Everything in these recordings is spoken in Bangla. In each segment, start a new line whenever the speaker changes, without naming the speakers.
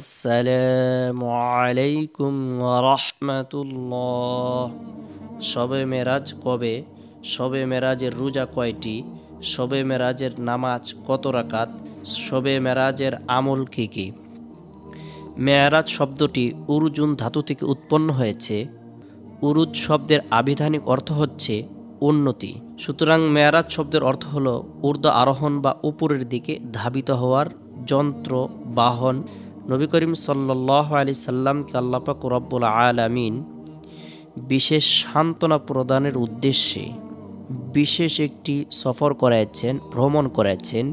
আসসালামু আলাইকুম রাহমাতুল্লাহ শবে মেরাজ কবে শবে মেরাজের রোজা কয়টি শবে মেরাজের নামাজ কত রাকাত শবে মেরাজের আমল কি কি মেয়ারাজ শব্দটি উরুজুন ধাতু থেকে উৎপন্ন হয়েছে উরুজ শব্দের আবিধানিক অর্থ হচ্ছে উন্নতি সুতরাং মেয়ারাজ শব্দের অর্থ হল ঊর্ধ্ব আরোহণ বা উপরের দিকে ধাবিত হওয়ার যন্ত্র বাহন নবী করিম সাল্লাহ আলি সাল্লামকে আল্লাপাক রব্বুল আলামিন বিশেষ সান্ত্বনা প্রদানের উদ্দেশ্যে বিশেষ একটি সফর করাচ্ছেন ভ্রমণ করাচ্ছেন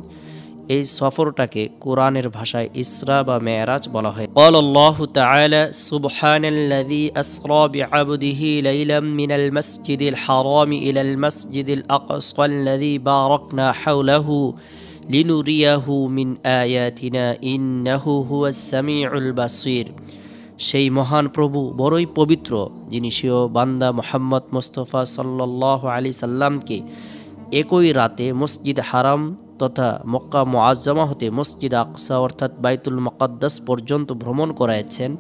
এই সফরটাকে কোরআনের ভাষায় ইসরা বা মেয়ারাজ বলা হয় قال الله تعالى سبحان الذي أسرى بعبده ليلا من المسجد الحرام المسجد الذي باركنا حوله লিনুরিয়াহু মিন আয়াতিনা ইন্নাহু হুয়া সামিউল বাসির সেই মহান প্রভু বড়ই পবিত্র যিনি সেও বান্দা মোহাম্মদ মোস্তফা সাল্লাহ আলি সাল্লামকে একই রাতে মসজিদ হারাম তথা মক্কা মোয়াজ্জামা হতে মসজিদ আকসা অর্থাৎ বাইতুল মকাদ্দাস পর্যন্ত ভ্রমণ করাইছেন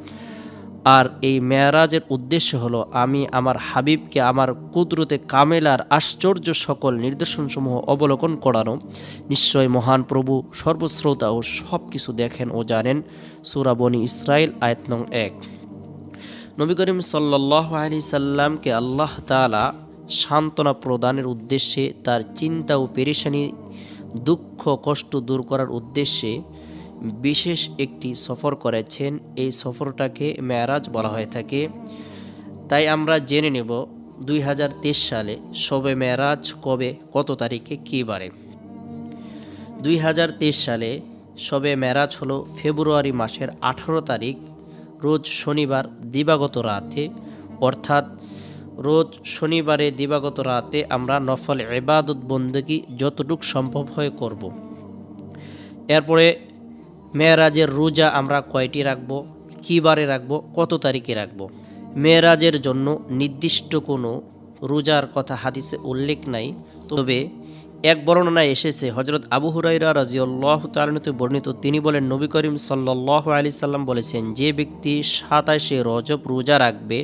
আর এই মেয়ারাজের উদ্দেশ্য হলো আমি আমার হাবিবকে আমার কুদরতে কামেলার আশ্চর্য সকল নির্দেশনসমূহ অবলোকন করানো নিশ্চয় মহান প্রভু সর্বশ্রোতা ও সব কিছু দেখেন ও জানেন সুরাবনি ইসরায়েল আয়তনং এক নবী করিম সাল্লাহ আলি সাল্লামকে আল্লাহ তালা সান্ত্বনা প্রদানের উদ্দেশ্যে তার চিন্তা ও পেরেশানি দুঃখ কষ্ট দূর করার উদ্দেশ্যে বিশেষ একটি সফর করেছেন এই সফরটাকে মেয়ারাজ বলা হয়ে থাকে তাই আমরা জেনে নেব দুই সালে সবে মেয়ারাজ কবে কত তারিখে কী বারে দুই সালে সবে মেয়ারাজ হলো ফেব্রুয়ারি মাসের ১৮ তারিখ রোজ শনিবার দিবাগত রাতে অর্থাৎ রোজ শনিবারে দিবাগত রাতে আমরা নফল এবাদত বন্দুকি যতটুক সম্ভব হয়ে করব এরপরে মেয়েরাজের রোজা আমরা কয়টি রাখব কী বারে রাখব কত তারিখে রাখব মেয়েরাজের জন্য নির্দিষ্ট কোনো রোজার কথা হাদিসে উল্লেখ নাই তবে এক বর্ণনায় এসেছে হজরত আবু হুরাইরা রাজিউল্লাহ তালনতে বর্ণিত তিনি বলেন নবী করিম সাল্লাহ আলি সাল্লাম বলেছেন যে ব্যক্তি সাতাশে রজব রোজা রাখবে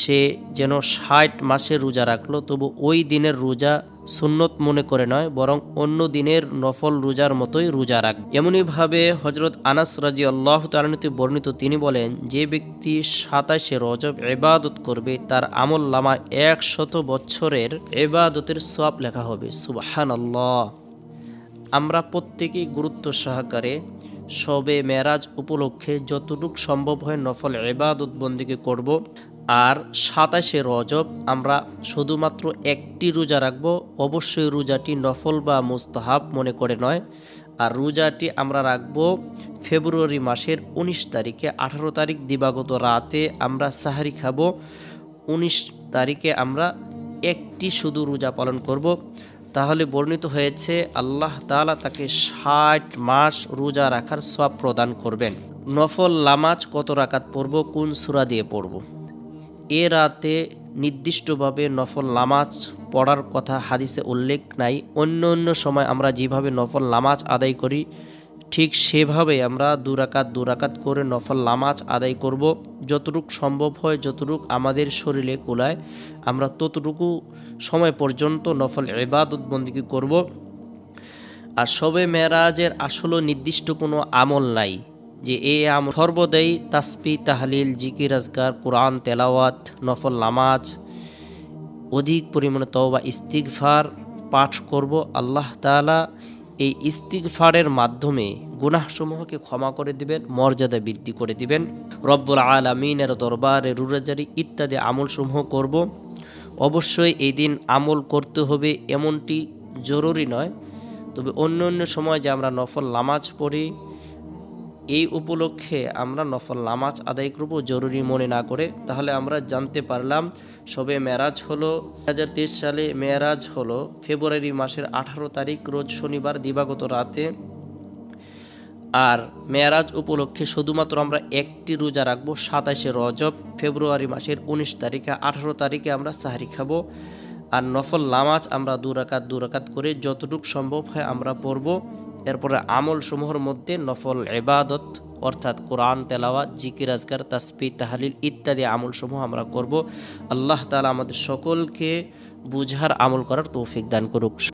সে যেন ষাট মাসে রোজা রাখলো তবু ওই দিনের রোজা সুন্নত মনে করে নয় বরং অন্য দিনের নফল রোজার মতোই রোজা রাখ এমনইভাবে হজরত আনাস রাজি আল্লাহ তালানিতে বর্ণিত তিনি বলেন যে ব্যক্তি সাতাশে রজব এবাদত করবে তার আমল লামা একশত বছরের এবাদতের সব লেখা হবে সুবাহান আল্লাহ আমরা প্রত্যেকেই গুরুত্ব সহকারে সবে মেরাজ উপলক্ষে যতটুক সম্ভব হয় নফল এবাদত বন্দিকে করব আর সাতাশে রজব আমরা শুধুমাত্র একটি রোজা রাখব অবশ্যই রোজাটি নফল বা মুস্তাহাব মনে করে নয় আর রোজাটি আমরা রাখব ফেব্রুয়ারি মাসের ১৯ তারিখে ১৮ তারিখ দিবাগত রাতে আমরা সাহারি খাব ১৯ তারিখে আমরা একটি শুধু রোজা পালন করব তাহলে বর্ণিত হয়েছে আল্লাহ তালা তাকে ষাট মাস রোজা রাখার সব প্রদান করবেন নফল লামাজ কত রাকাত পড়ব কোন সুরা দিয়ে পড়ব এ রাতে নির্দিষ্টভাবে নফল নামাজ পড়ার কথা হাদিসে উল্লেখ নাই অন্য অন্য সময় আমরা যেভাবে নফল নামাজ আদায় করি ঠিক সেভাবে আমরা দুরাকাত দুরাকাত করে নফল নামাজ আদায় করব যতটুক সম্ভব হয় যতটুক আমাদের শরীরে কুলায় আমরা ততটুকু সময় পর্যন্ত নফল এবাদত বন্দিকে করব আর সবে মেরাজের আসলে নির্দিষ্ট কোনো আমল নাই যে এ আম সর্বদাই তাসপি তাহলিল জিকির রাজগার কোরআন তেলাওয়াত নফল নামাজ অধিক পরিমাণে বা ইস্তিগফার পাঠ করব আল্লাহ তালা এই ইস্তিগফারের মাধ্যমে গুনাহসমূহকে ক্ষমা করে দিবেন মর্যাদা বৃদ্ধি করে দিবেন রব্বুল আলমিনের দরবারে রুরাজারি ইত্যাদি আমলসমূহ করব অবশ্যই এই দিন আমল করতে হবে এমনটি জরুরি নয় তবে অন্য অন্য সময় যে আমরা নফল নামাজ পড়ি এই উপলক্ষে আমরা নফল নামাজ আদায় করবো জরুরি মনে না করে তাহলে আমরা জানতে পারলাম সবে মেরাজ হলো দু সালে মেরাজ হলো ফেব্রুয়ারি মাসের আঠারো তারিখ রোজ শনিবার দিবাগত রাতে আর মেয়ারাজ উপলক্ষে শুধুমাত্র আমরা একটি রোজা রাখবো সাতাশে রজব ফেব্রুয়ারি মাসের ১৯ তারিখে আঠারো তারিখে আমরা সাহারি খাবো আর নফল লামাজ আমরা দুরাকাত দুরাকাত করে যতটুকু সম্ভব হয় আমরা পড়বো এরপরে আমল সমূহর মধ্যে নফল এবাদত অর্থাৎ কোরআন তেলাওয়া জিকির আজগার তাসপি তাহালিল ইত্যাদি আমল সমূহ আমরা করব আল্লাহ তালা আমাদের সকলকে বুঝার আমল করার তৌফিক দান করুক